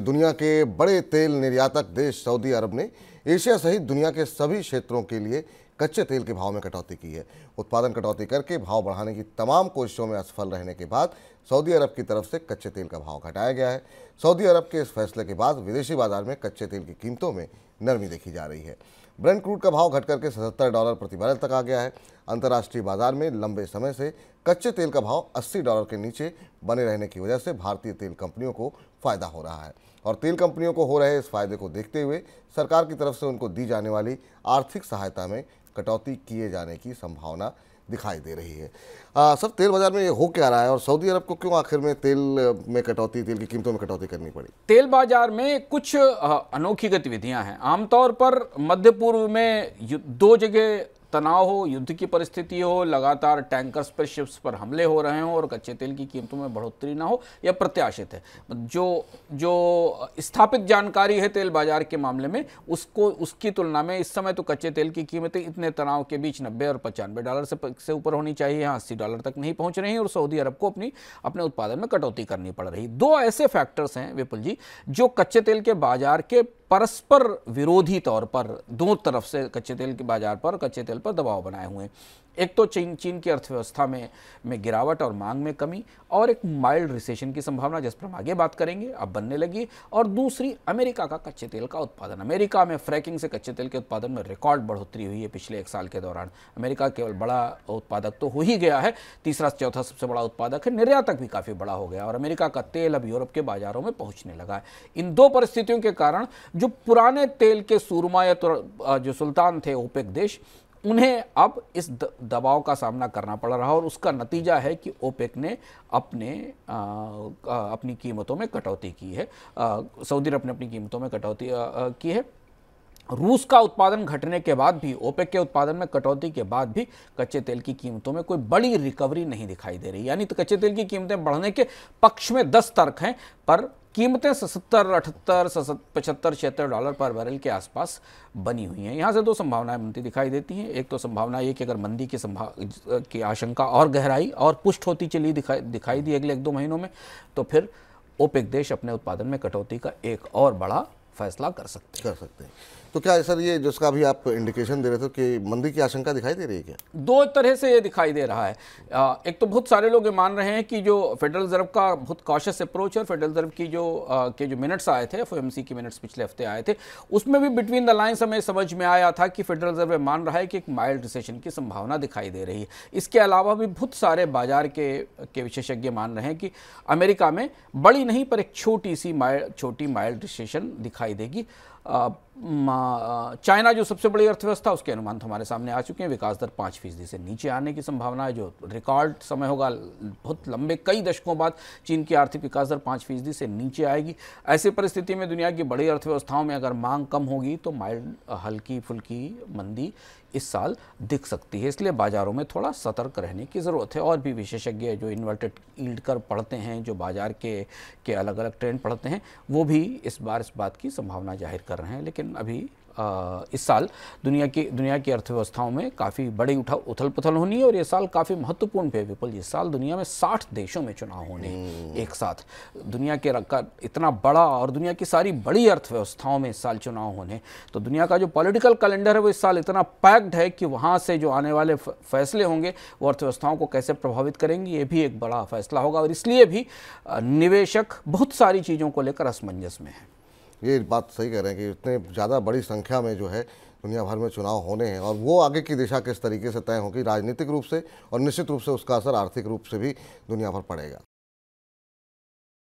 दुनिया के बड़े तेल निर्यातक देश सऊदी अरब ने एशिया सहित दुनिया के सभी क्षेत्रों के लिए कच्चे तेल के भाव में कटौती की है उत्पादन कटौती करके भाव बढ़ाने की तमाम कोशिशों में असफल रहने के बाद सऊदी अरब की तरफ से कच्चे तेल का भाव घटाया गया है सऊदी अरब के इस फैसले के बाद विदेशी बाजार में कच्चे तेल की कीमतों में नरमी देखी जा रही है ब्रेंड क्रूड का भाव घटकर के सतहत्तर डॉलर प्रति बैरल तक आ गया है अंतर्राष्ट्रीय बाजार में लंबे समय से कच्चे तेल का भाव 80 डॉलर के नीचे बने रहने की वजह से भारतीय तेल कंपनियों को फायदा हो रहा है और तेल कंपनियों को हो रहे इस फायदे को देखते हुए सरकार की तरफ से उनको दी जाने वाली आर्थिक सहायता में कटौती किए जाने की संभावना दिखाई दे रही है आ, सर तेल बाजार में ये हो क्या रहा है और सऊदी अरब को क्यों आखिर में तेल में कटौती तेल की कीमतों में कटौती करनी पड़ी तेल बाजार में कुछ अनोखी गतिविधियां हैं आमतौर पर मध्य पूर्व में दो जगह तनाव हो युद्ध की परिस्थिति हो लगातार टैंकर्स पर शिप्स पर हमले हो रहे हों और कच्चे तेल की कीमतों में बढ़ोतरी ना हो यह प्रत्याशित है जो जो स्थापित जानकारी है तेल बाजार के मामले में उसको उसकी तुलना में इस समय तो कच्चे तेल की कीमतें इतने तनाव के बीच नब्बे और पचानवे डॉलर से से ऊपर होनी चाहिए यहाँ अस्सी डॉलर तक नहीं पहुँच रही और सऊदी अरब को अपनी अपने उत्पादन में कटौती करनी पड़ रही दो ऐसे फैक्टर्स हैं विपुल जी जो कच्चे तेल के बाजार के परस्पर विरोधी तौर पर दो तरफ से कच्चे तेल के बाजार पर कच्चे तेल पर दबाव बनाए हुए हैं एक तो चीन चीन की अर्थव्यवस्था में में गिरावट और मांग में कमी और एक माइल्ड रिसेशन की संभावना जिस पर हम आगे बात करेंगे अब बनने लगी और दूसरी अमेरिका का कच्चे तेल का उत्पादन अमेरिका में फ्रैकिंग से कच्चे तेल के उत्पादन में रिकॉर्ड बढ़ोतरी हुई है पिछले एक साल के दौरान अमेरिका केवल बड़ा उत्पादक तो हो ही गया है तीसरा चौथा सबसे बड़ा उत्पादक है निर्यातक भी काफ़ी बड़ा हो गया और अमेरिका का तेल अब यूरोप के बाजारों में पहुंचने लगा है इन दो परिस्थितियों के कारण जो पुराने तेल के सुरमा या जो सुल्तान थे ओपेक देश उन्हें अब इस दबाव का सामना करना पड़ रहा और उसका नतीजा है कि ओपेक ने अपने आ, अपनी कीमतों में कटौती की है सऊदी अरब ने अपनी कीमतों में कटौती की है रूस का उत्पादन घटने के बाद भी ओपेक के उत्पादन में कटौती के बाद भी कच्चे तेल की कीमतों में कोई बड़ी रिकवरी नहीं दिखाई दे रही यानी तो कच्चे तेल की कीमतें बढ़ने के पक्ष में दस तर्क हैं पर कीमतें सतर अठहत्तर पचहत्तर छिहत्तर डॉलर पर बैरल के आसपास बनी हुई हैं यहाँ से दो संभावनाएं बनती दिखाई देती हैं एक तो संभावना ये कि अगर मंदी की संभाव की आशंका और गहराई और पुष्ट होती चली दिखाई दिखाई दी अगले एक दो महीनों में तो फिर ओपेक देश अपने उत्पादन में कटौती का एक और बड़ा फैसला कर सकते कर सकते हैं तो क्या सर ये जिसका अभी आप इंडिकेशन दे रहे थे कि मंदी की आशंका दिखाई दे रही है क्या दो तरह से ये दिखाई दे रहा है एक तो बहुत सारे लोग ये मान रहे हैं कि जो फेडरल रिजर्व का बहुत कॉशस अप्रोच है फेडरल रिजर्व की जो के जो मिनट्स आए थे एफ के मिनट्स पिछले हफ्ते आए थे उसमें भी बिटवीन द लाइन्स हमें समझ में आया था कि फेडरल रिजर्व मान रहा है कि एक माइल्ड रिसेशन की संभावना दिखाई दे रही है इसके अलावा भी बहुत सारे बाजार के के विशेषज्ञ मान रहे हैं कि अमेरिका में बड़ी नहीं पर एक छोटी सी माइल्ड छोटी माइल्ड रिसेशन दिखाई दिखाई देगी आ, चाइना जो सबसे बड़ी अर्थव्यवस्था उसके अनुमान तो हमारे सामने आ चुके हैं विकास दर पाँच फीसदी से नीचे आने की संभावना है जो रिकॉर्ड समय होगा बहुत लंबे कई दशकों बाद चीन की आर्थिक विकास दर पाँच फीसदी से नीचे आएगी ऐसी परिस्थिति में दुनिया की बड़ी अर्थव्यवस्थाओं में अगर मांग कम होगी तो माइल्ड हल्की फुल्की मंदी इस साल दिख सकती है इसलिए बाज़ारों में थोड़ा सतर्क रहने की ज़रूरत है और भी विशेषज्ञ जो इन्वर्टेड ईल्ड कर पढ़ते हैं जो बाज़ार के के अलग अलग ट्रेंड पढ़ते हैं वो भी इस बार इस बात की संभावना जाहिर कर रहे हैं लेकिन अभी आ, इस साल दुनिया की दुनिया की अर्थव्यवस्थाओं में काफ़ी बड़ी उठा उथल पुथल होनी है और ये साल काफ़ी महत्वपूर्ण पे विपुल इस साल दुनिया में 60 देशों में चुनाव होने हम्म। एक साथ दुनिया के का इतना बड़ा और दुनिया की सारी बड़ी अर्थव्यवस्थाओं में इस साल चुनाव होने तो दुनिया का जो पॉलिटिकल कैलेंडर है वो इस साल इतना पैक्ड है कि वहाँ से जो आने वाले फैसले होंगे वो अर्थव्यवस्थाओं को कैसे प्रभावित करेंगे ये भी एक बड़ा फैसला होगा और इसलिए भी निवेशक बहुत सारी चीज़ों को लेकर असमंजस में है ये बात सही कह रहे हैं कि इतने ज़्यादा बड़ी संख्या में जो है दुनिया भर में चुनाव होने हैं और वो आगे की दिशा किस तरीके से तय होगी राजनीतिक रूप से और निश्चित रूप से उसका असर आर्थिक रूप से भी दुनिया भर पड़ेगा